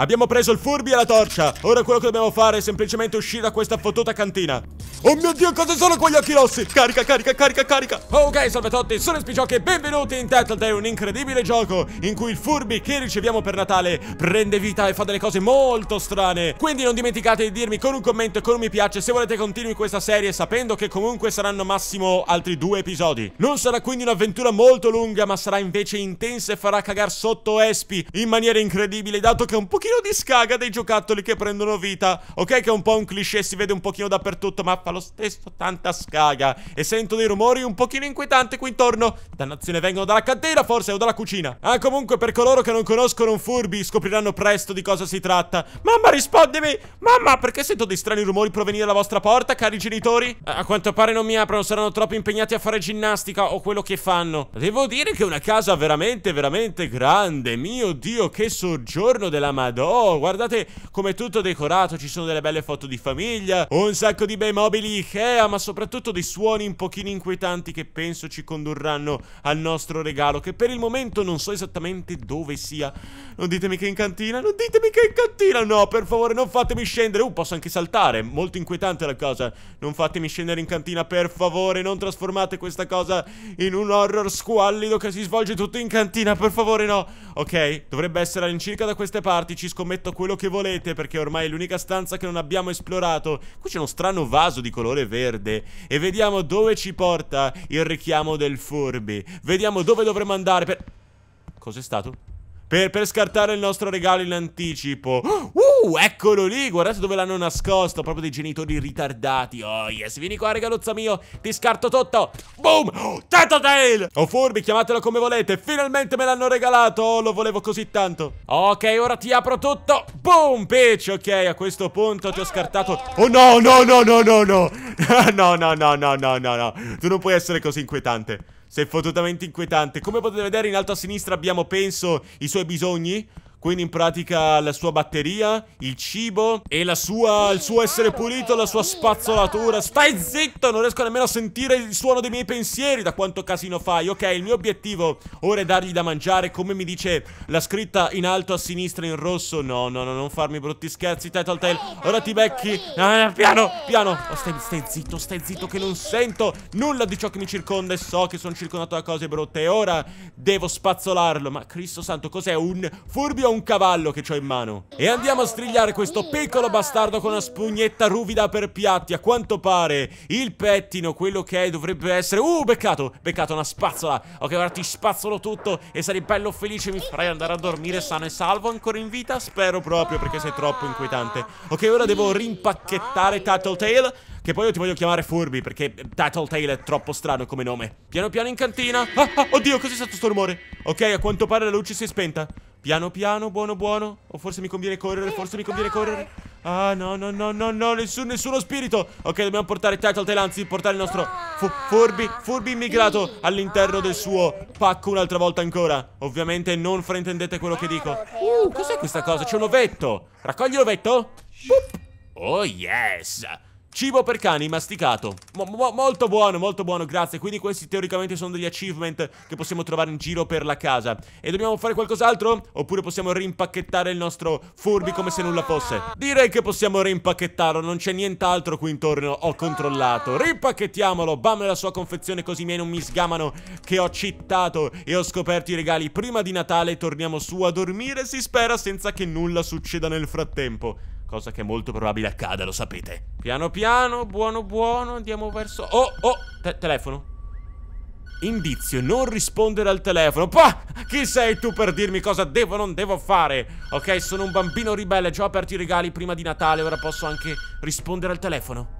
Abbiamo preso il furbi e la torcia. Ora quello che dobbiamo fare è semplicemente uscire da questa fottuta cantina. Oh mio Dio, cosa sono quegli occhi rossi? Carica, carica, carica, carica. Ok, salve a tutti, sono Spicciocchi e benvenuti in Tattletale, un incredibile gioco in cui il furbi che riceviamo per Natale prende vita e fa delle cose molto strane. Quindi non dimenticate di dirmi con un commento e con un mi piace se volete continui questa serie sapendo che comunque saranno massimo altri due episodi. Non sarà quindi un'avventura molto lunga, ma sarà invece intensa e farà cagare sotto Espi in maniera incredibile, dato che è un pochino pochino di scaga dei giocattoli che prendono vita Ok che è un po' un cliché, si vede un pochino dappertutto Ma fa lo stesso tanta scaga E sento dei rumori un pochino inquietanti qui intorno Dannazione vengono dalla cantina forse o dalla cucina Ah comunque per coloro che non conoscono un furbi Scopriranno presto di cosa si tratta Mamma rispondimi Mamma perché sento dei strani rumori provenire dalla vostra porta cari genitori? A quanto pare non mi aprono, saranno troppo impegnati a fare ginnastica o quello che fanno Devo dire che è una casa veramente veramente grande Mio dio che soggiorno della madre riguardo Oh guardate come è tutto decorato Ci sono delle belle foto di famiglia Un sacco di bei mobili Ikea Ma soprattutto dei suoni un pochino inquietanti Che penso ci condurranno al nostro regalo Che per il momento non so esattamente dove sia Non ditemi che è in cantina Non ditemi che è in cantina No per favore non fatemi scendere Uh posso anche saltare Molto inquietante la cosa Non fatemi scendere in cantina per favore Non trasformate questa cosa in un horror squallido Che si svolge tutto in cantina Per favore no Ok dovrebbe essere all'incirca da queste parti ci scommetto quello che volete perché ormai è l'unica stanza che non abbiamo esplorato. Qui c'è uno strano vaso di colore verde e vediamo dove ci porta il richiamo del furbi. Vediamo dove dovremmo andare per... Cos'è stato? per, per, scartare il nostro regalo in anticipo Uh, eccolo lì, guardate dove l'hanno nascosto Proprio dei genitori ritardati Oh yes, vieni qua regalozzo mio Ti scarto tutto Boom, oh, O oh, furbi, chiamatelo come volete Finalmente me l'hanno regalato Oh, lo volevo così tanto Ok, ora ti apro tutto Boom, Peach Ok, a questo punto ti ho scartato Oh no, no, no, no, no, no No, no, no, no, no, no, no Tu non puoi essere così inquietante sei fottutamente inquietante Come potete vedere in alto a sinistra abbiamo penso i suoi bisogni quindi in pratica la sua batteria, il cibo e la sua, il suo essere pulito, la sua spazzolatura. Stai zitto, non riesco nemmeno a sentire il suono dei miei pensieri da quanto casino fai. Ok, il mio obiettivo ora è dargli da mangiare, come mi dice la scritta in alto a sinistra in rosso. No, no, no, non farmi brutti scherzi, Tattletale. Ora ti becchi. No, no, piano, piano. Oh, stai, stai zitto, stai zitto che non sento nulla di ciò che mi circonda e so che sono circondato da cose brutte. E ora devo spazzolarlo. Ma Cristo santo, cos'è un furbio? sia un cavallo che ho in mano. E andiamo a strigliare questo piccolo bastardo con una spugnetta ruvida per piatti. A quanto pare il pettino, quello che è, dovrebbe essere... Uh, beccato! Beccato una spazzola! Ok, ora ti spazzolo tutto e sarei bello felice. Mi farai andare a dormire sano e salvo ancora in vita? Spero proprio perché sei troppo inquietante. Ok, ora devo rimpacchettare Tattletale. Che poi io ti voglio chiamare Furby perché Tattletale è troppo strano come nome. Piano piano in cantina. Ah, ah, oddio, cos'è stato sto rumore? Ok, a quanto pare la luce si è spenta. Piano piano, buono buono. O forse mi conviene correre, forse mi conviene correre. Ah, no, no, no, no, no, nessun, nessuno spirito. Ok, dobbiamo portare Tattletail, anzi, portare il nostro fu furbi, furbi immigrato all'interno del suo pacco un'altra volta ancora. Ovviamente non fraintendete quello che dico. Uh, cos'è questa cosa? C'è un ovetto. Raccogli l'ovetto? Oh, yes. Cibo per cani masticato mo mo Molto buono, molto buono, grazie Quindi questi teoricamente sono degli achievement Che possiamo trovare in giro per la casa E dobbiamo fare qualcos'altro? Oppure possiamo rimpacchettare il nostro furbi come se nulla fosse Direi che possiamo rimpacchettarlo Non c'è nient'altro qui intorno Ho controllato Rimpacchettiamolo Bam nella sua confezione Così i miei non mi sgamano Che ho cittato E ho scoperto i regali prima di Natale Torniamo su a dormire Si spera senza che nulla succeda nel frattempo Cosa che è molto probabile accada, lo sapete. Piano piano, buono buono, andiamo verso... Oh, oh, te telefono. Indizio, non rispondere al telefono Pah, chi sei tu per dirmi cosa devo o non devo fare? Ok, sono un bambino ribelle, già ho aperto i regali prima di Natale Ora posso anche rispondere al telefono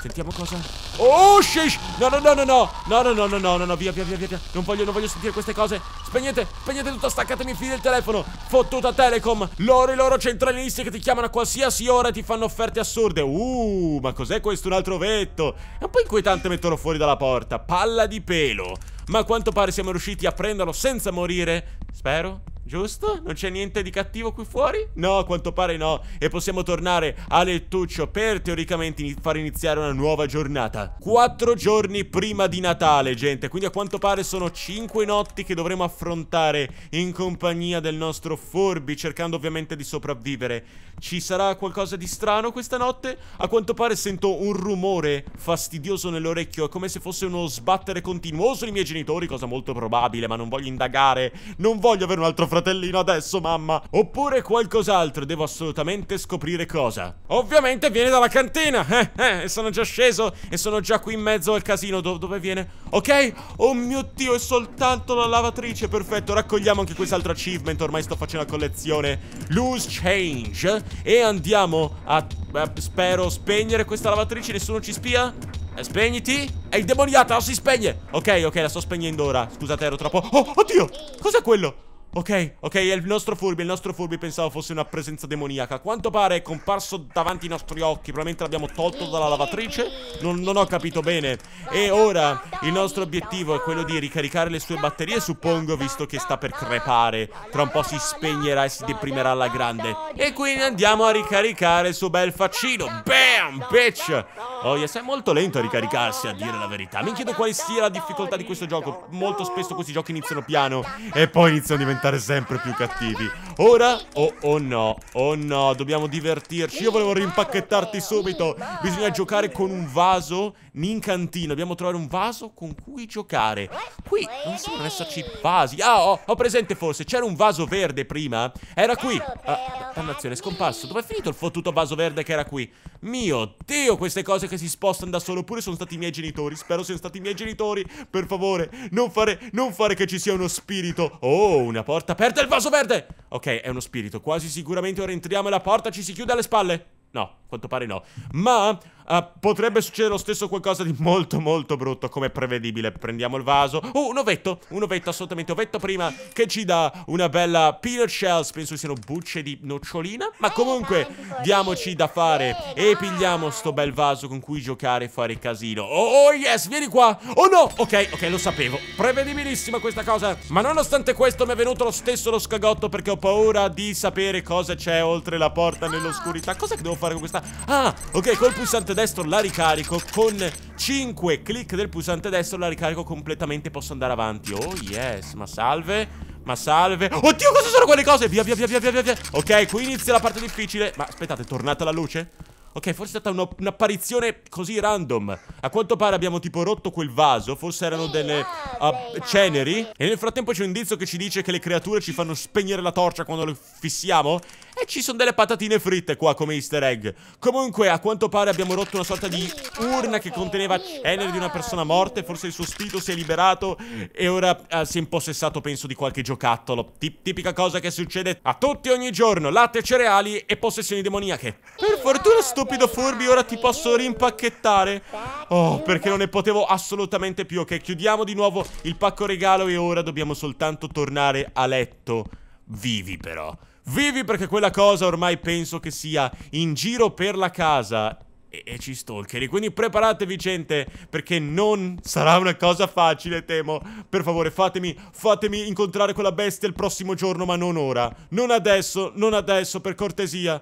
Sentiamo cosa. Oh, shish! No, no, no, no, no! No, no, no, no, no, no, no, via, via, via, via. Non voglio, non voglio sentire queste cose. Spegnete, spegnete tutto, staccatemi infine il telefono. Fottuta Telecom. Loro i loro centralisti che ti chiamano a qualsiasi ora e ti fanno offerte assurde. Uh, ma cos'è questo? Un altro vetto. È un po' inquietante metterlo fuori dalla porta. Palla di pelo. Ma a quanto pare siamo riusciti a prenderlo senza morire. Spero. Giusto? Non c'è niente di cattivo qui fuori? No, a quanto pare no. E possiamo tornare a lettuccio per teoricamente far iniziare una nuova giornata. Quattro giorni prima di Natale, gente. Quindi a quanto pare sono cinque notti che dovremo affrontare in compagnia del nostro Forbi, cercando ovviamente di sopravvivere. Ci sarà qualcosa di strano questa notte? A quanto pare sento un rumore fastidioso nell'orecchio. È come se fosse uno sbattere continuoso dei miei genitori, cosa molto probabile, ma non voglio indagare. Non voglio avere un altro fratello fratellino adesso, mamma. Oppure qualcos'altro, devo assolutamente scoprire cosa. Ovviamente viene dalla cantina, eh, eh, e sono già sceso e sono già qui in mezzo al casino do dove viene. Ok? Oh mio Dio, è soltanto la lavatrice, perfetto, raccogliamo anche quest'altro achievement, ormai sto facendo la collezione. Loose change e andiamo a, eh, spero, spegnere questa lavatrice, nessuno ci spia? Eh, spegniti. È indemoniata, non si spegne. Ok, ok, la sto spegnendo ora. Scusate, ero troppo. Oh, oddio. Cos'è quello? Ok, ok, è il nostro Furby, il nostro Furby pensavo fosse una presenza demoniaca. A quanto pare è comparso davanti ai nostri occhi, probabilmente l'abbiamo tolto dalla lavatrice, non, non, ho capito bene. E ora il nostro obiettivo è quello di ricaricare le sue batterie, suppongo, visto che sta per crepare. Tra un po' si spegnerà e si deprimerà alla grande. E quindi andiamo a ricaricare il suo bel faccino. Bam, bitch! Oh yes, è molto lento a ricaricarsi, a dire la verità. Mi chiedo quale sia la difficoltà di questo gioco. Molto spesso questi giochi iniziano piano e poi iniziano a diventare diventare sempre più cattivi. Ora? Oh, oh no, oh no, dobbiamo divertirci. Io volevo rimpacchettarti subito. Bisogna giocare con un vaso in cantina. Dobbiamo trovare un vaso con cui giocare. Qui non sembrano esserci vasi. Ah, ho, ho presente forse. C'era un vaso verde prima. Era qui. Ah, dannazione, è scomparso. Dove è finito il fottuto vaso verde che era qui? Mio Dio, queste cose che si spostano da solo pure sono stati i miei genitori Spero siano stati i miei genitori Per favore, non fare, non fare che ci sia uno spirito Oh, una porta aperta, il vaso verde Ok, è uno spirito Quasi sicuramente ora entriamo e la porta ci si chiude alle spalle No, quanto pare no Ma... Uh, potrebbe succedere lo stesso qualcosa di molto molto brutto come prevedibile Prendiamo il vaso Oh, un ovetto Un ovetto, assolutamente ovetto prima Che ci dà una bella peanut shells Penso siano bucce di nocciolina Ma oh, comunque diamoci da fare E pigliamo sto bel vaso con cui giocare e fare casino Oh, oh yes, vieni qua Oh no, ok, ok, lo sapevo Prevedibilissima questa cosa Ma nonostante questo mi è venuto lo stesso lo scagotto Perché ho paura di sapere cosa c'è oltre la porta nell'oscurità Cosa che devo fare con questa? Ah, ok, col pulsante destro la ricarico con 5 clic del pulsante destro la ricarico completamente posso andare avanti Oh yes, ma salve ma salve Oddio cosa sono quelle cose Via via via via via Ok qui inizia la parte difficile Ma aspettate è tornata la luce Ok forse è stata un'apparizione così random A quanto pare abbiamo tipo rotto quel vaso Forse erano delle uh, ceneri E nel frattempo c'è un indizio che ci dice che le creature ci fanno spegnere la torcia quando le fissiamo ci sono delle patatine fritte qua come easter egg Comunque a quanto pare abbiamo rotto una sorta di urna che conteneva cenere di una persona morta Forse il suo spirito si è liberato e ora uh, si è impossessato penso di qualche giocattolo Tip Tipica cosa che succede a tutti ogni giorno Latte, cereali e possessioni demoniache Per fortuna stupido furbi ora ti posso rimpacchettare Oh perché non ne potevo assolutamente più Ok chiudiamo di nuovo il pacco regalo e ora dobbiamo soltanto tornare a letto Vivi però Vivi perché quella cosa ormai penso che sia in giro per la casa e, e, ci stalkeri. Quindi preparatevi, gente, perché non sarà una cosa facile, temo. Per favore, fatemi, fatemi incontrare quella bestia il prossimo giorno, ma non ora. Non adesso, non adesso, per cortesia.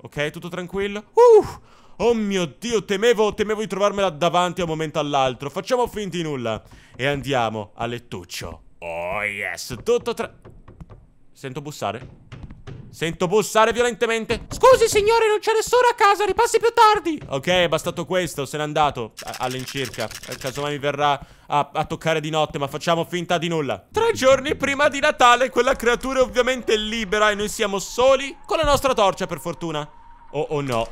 Ok, tutto tranquillo? Uh! Oh mio Dio, temevo, temevo di trovarmela davanti a un momento all'altro. Facciamo finta di nulla. E andiamo a lettuccio. Oh yes, tutto tra... Sento bussare. Sento bussare violentemente Scusi signore non c'è nessuno a casa Ripassi più tardi Ok è bastato questo Se n'è andato All'incirca eh, Casomai mi verrà a, a, toccare di notte Ma facciamo finta di nulla Tre giorni prima di Natale Quella creatura è ovviamente libera E noi siamo soli Con la nostra torcia per fortuna Oh oh no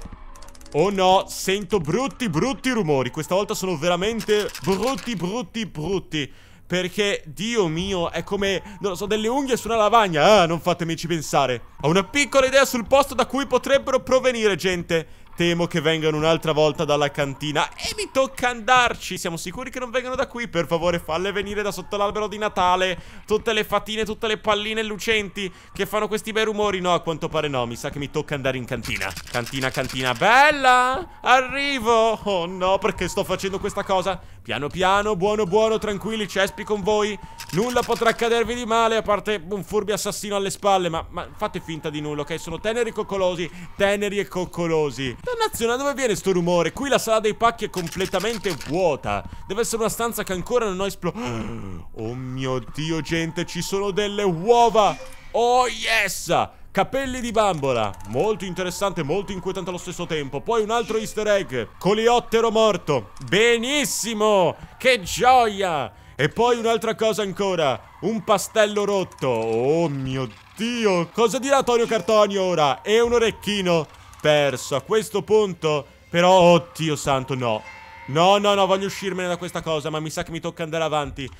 Oh no Sento brutti brutti rumori Questa volta sono veramente brutti brutti brutti perché, Dio mio, è come, non lo so, delle unghie su una lavagna. Ah, non fatemi ci pensare. Ho una piccola idea sul posto da cui potrebbero provenire, gente. Temo che vengano un'altra volta dalla cantina E mi tocca andarci Siamo sicuri che non vengano da qui? Per favore falle venire da sotto l'albero di Natale Tutte le fatine, tutte le palline lucenti Che fanno questi bei rumori No, a quanto pare no Mi sa che mi tocca andare in cantina Cantina, cantina Bella Arrivo Oh no, perché sto facendo questa cosa? Piano piano, buono buono, tranquilli Cespi con voi Nulla potrà accadervi di male A parte un furbi assassino alle spalle Ma, ma fate finta di nulla, ok? Sono teneri e coccolosi Teneri e coccolosi Dannazione, da dove viene sto rumore? Qui la sala dei pacchi è completamente vuota. Deve essere una stanza che ancora non ho esplorato. Oh mio Dio, gente, ci sono delle uova. Oh yes! Capelli di bambola, molto interessante, molto inquietante allo stesso tempo. Poi un altro easter egg, Coleottero morto. Benissimo! Che gioia! E poi un'altra cosa ancora, un pastello rotto. Oh mio Dio! Cosa dirà Tonio Cartonio ora? E un orecchino perso a questo punto. Però, oddio santo, no. No, no, no, voglio uscirmene da questa cosa, ma mi sa che mi tocca andare avanti.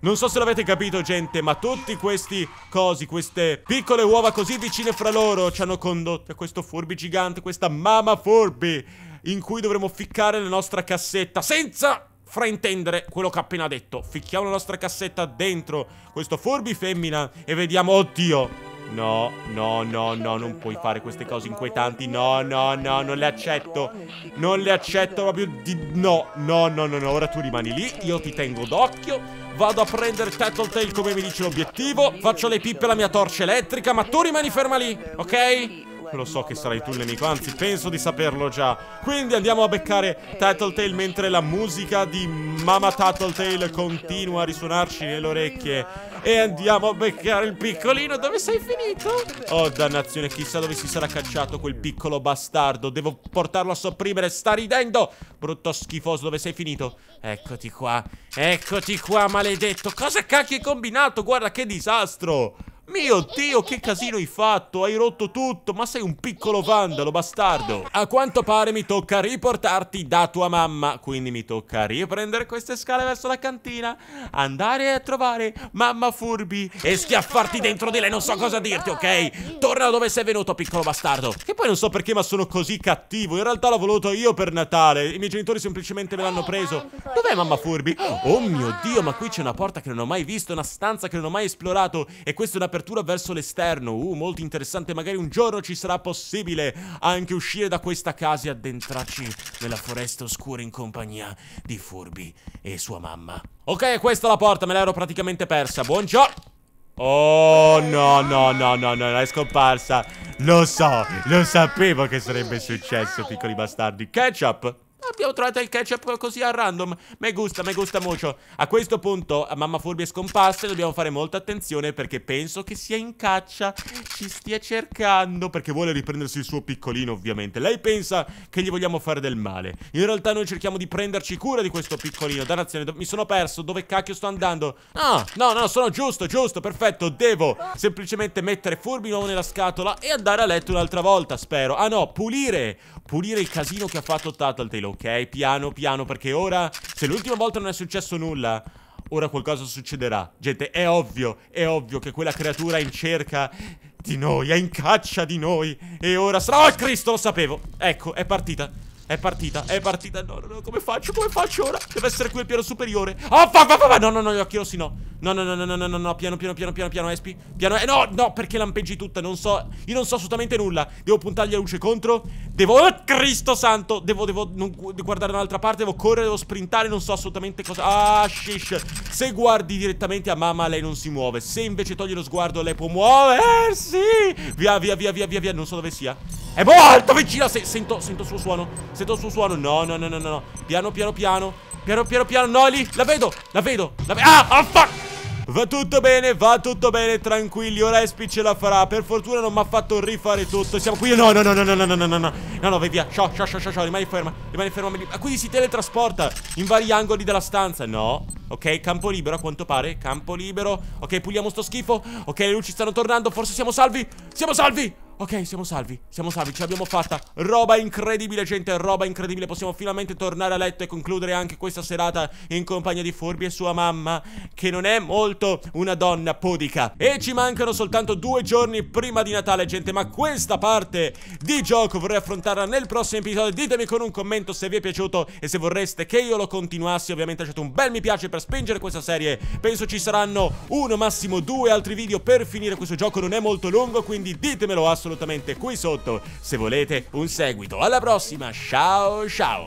Non so se l'avete capito, gente, ma tutti questi cosi, queste piccole uova così vicine fra loro ci hanno condotto a questo furbi gigante, questa mama furbi, in cui dovremo ficcare la nostra cassetta senza fraintendere quello che ho appena detto. Ficchiamo la nostra cassetta dentro questo furbi femmina e vediamo, oddio, No, no, no, no, non puoi fare queste cose inquietanti. No, no, no, non le accetto. Non le accetto proprio di... No, no, no, no, no. Ora tu rimani lì, io ti tengo d'occhio. Vado a prendere Tattletail come mi dice l'obiettivo. Faccio le pippe alla mia torcia elettrica, ma tu rimani ferma lì, ok? Lo so che sarai tu il nemico, anzi penso di saperlo già Quindi andiamo a beccare Tattletail mentre la musica di Mama Tattletail continua a risuonarci nelle orecchie E andiamo a beccare il piccolino, dove sei finito? Oh dannazione, chissà dove si sarà cacciato quel piccolo bastardo Devo portarlo a sopprimere, sta ridendo Brutto schifoso, dove sei finito? Eccoti qua, eccoti qua maledetto Cosa cacchio hai combinato? Guarda che disastro mio Dio, che casino hai fatto! Hai rotto tutto! Ma sei un piccolo vandalo, bastardo! A quanto pare mi tocca riportarti da tua mamma. Quindi mi tocca riprendere queste scale verso la cantina, andare a trovare mamma Furby e schiaffarti dentro di lei. Non so cosa dirti, ok? Torna dove sei venuto, piccolo bastardo. Che poi non so perché, ma sono così cattivo. In realtà l'ho voluto io per Natale. I miei genitori semplicemente me l'hanno preso. Dov'è mamma Furby? Oh mio Dio, ma qui c'è una porta che non ho mai visto, una stanza che non ho mai esplorato. E questa è una persona un'apertura verso l'esterno. Uh, molto interessante. Magari un giorno ci sarà possibile anche uscire da questa casa e addentrarci nella foresta oscura in compagnia di Furby e sua mamma. Ok, questa è la porta. Me l'ero praticamente persa. Buongiorno. Oh no, no, no, no, no, è scomparsa. Lo so, lo sapevo che sarebbe successo, piccoli bastardi. Ketchup. Abbiamo trovato il ketchup così a random Me gusta, me gusta mucho A questo punto mamma Furby è scomparsa E dobbiamo fare molta attenzione perché penso che sia in caccia Ci stia cercando Perché vuole riprendersi il suo piccolino ovviamente Lei pensa che gli vogliamo fare del male In realtà noi cerchiamo di prenderci cura di questo piccolino Dannazione, mi sono perso Dove cacchio sto andando? Ah, no, no, sono giusto, giusto, perfetto Devo semplicemente mettere Furby nuovo nella scatola E andare a letto un'altra volta, spero Ah no, pulire pulire il casino che ha fatto Tattletale, ok? Piano, piano, perché ora, se l'ultima volta non è successo nulla, ora qualcosa succederà. Gente, è ovvio, è ovvio che quella creatura è in cerca di noi, è in caccia di noi, e ora... Oh, Cristo, lo sapevo! Ecco, è partita. È partita, è partita. No, no, no, come faccio? Come faccio ora? Deve essere qui il piano superiore. Oh, fa, fa, fa, fa. No, no, no, gli occhi rossi no. No, no, no, no, no, no, no, piano, piano, piano, piano, piano, Espi. Piano, eh, no, no, perché lampeggi tutta? Non so, io non so assolutamente nulla. Devo puntargli la luce contro. Devo, oh, Cristo santo. Devo, devo non, guardare un'altra parte. Devo correre, devo sprintare. Non so assolutamente cosa. Ah, shish. Se guardi direttamente a mamma, lei non si muove. Se invece togli lo sguardo, lei può muoversi. Via, via, via, via, via, via. Non so dove sia. È molto vicina. Se, sento, sento il suo suono. Sento il suo suono. No, no, no, no, no. Piano, piano, piano. Piano, piano, piano. No, lì. La vedo. La vedo. La vedo. Ah, oh, fuck. Va tutto bene, va tutto bene, tranquilli Orespi ce la farà, per fortuna non mi ha fatto rifare tutto Siamo qui, no, no, no, no, no, no, no, no, no No, no, vai via, ciao, ciao, ciao, ciao, rimani ferma Rimani ferma, ah, quindi si teletrasporta In vari angoli della stanza, no Ok, campo libero a quanto pare, campo libero Ok, puliamo sto schifo Ok, le luci stanno tornando, forse siamo salvi Siamo salvi Ok, siamo salvi, siamo salvi, ce l'abbiamo fatta Roba incredibile gente, roba incredibile Possiamo finalmente tornare a letto e concludere anche questa serata In compagnia di Furby e sua mamma Che non è molto una donna pudica E ci mancano soltanto due giorni prima di Natale gente Ma questa parte di gioco vorrei affrontarla nel prossimo episodio Ditemi con un commento se vi è piaciuto E se vorreste che io lo continuassi Ovviamente lasciate un bel mi piace per spingere questa serie Penso ci saranno uno, massimo due altri video per finire questo gioco Non è molto lungo, quindi ditemelo assolutamente assolutamente qui sotto se volete un seguito. Alla prossima, ciao ciao!